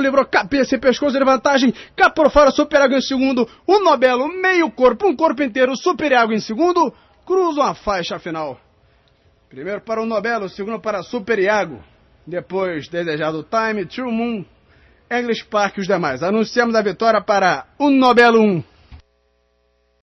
livrou cabeça e pescoço de vantagem, cá por fora Superiago em segundo, o Nobelo meio corpo, um corpo inteiro, Superiago em segundo, cruzam a faixa final. Primeiro para o Nobelo, segundo para Super Iago. Depois, desejado Time, True Moon, English Park e os demais. Anunciamos a vitória para o Nobelo 1.